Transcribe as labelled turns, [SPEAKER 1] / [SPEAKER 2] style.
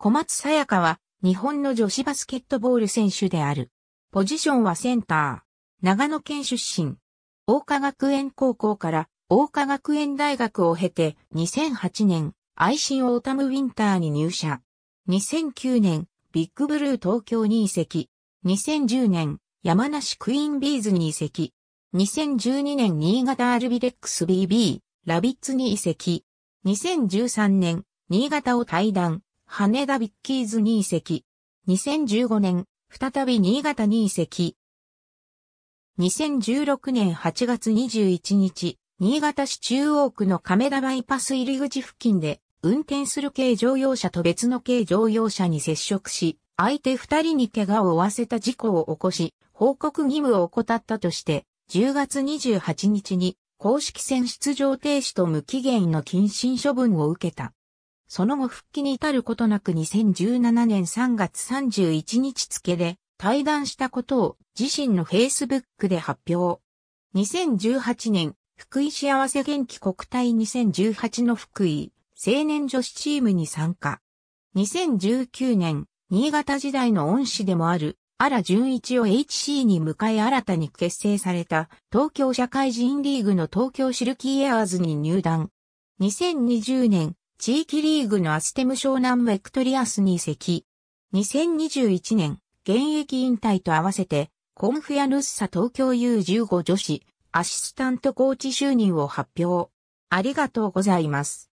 [SPEAKER 1] 小松さやかは日本の女子バスケットボール選手である。ポジシ
[SPEAKER 2] ョンはセンター。長野県出身。大花学園高校から大花学園大学を経て2008年、愛心オータムウィンターに入社。2009年、ビッグブルー東京に移籍。2010年、山梨クイーンビーズに移籍。2012年新潟アルビレックス BB、ラビッツに移籍。2013年、新潟を退団。羽田ビッキーズに移籍。2015年、再び新潟に移籍。2016年8月21日、新潟市中央区の亀田バイパス入り口付近で、運転する軽乗用車と別の軽乗用車に接触し、相手二人に怪我を負わせた事故を起こし、報告義務を怠ったとして、10月28日に公式戦出場停止と無期限の謹慎処分を受けた。その後復帰に至ることなく2017年3月31日付で退団したことを自身の Facebook で発表。2018年、福井幸せ元気国体2018の福井青年女子チームに参加。2019年、新潟時代の恩師でもある、荒純一を HC に迎え新たに結成された東京社会人リーグの東京シルキーエアーズに入団。2020年、地域リーグのアステム湘南ウェクトリアスに移籍。2021年、現役引退と合わせて、コンフェアヌッサ東京 U15 女子、アシスタントコーチ就任を発
[SPEAKER 1] 表。ありがとうございます。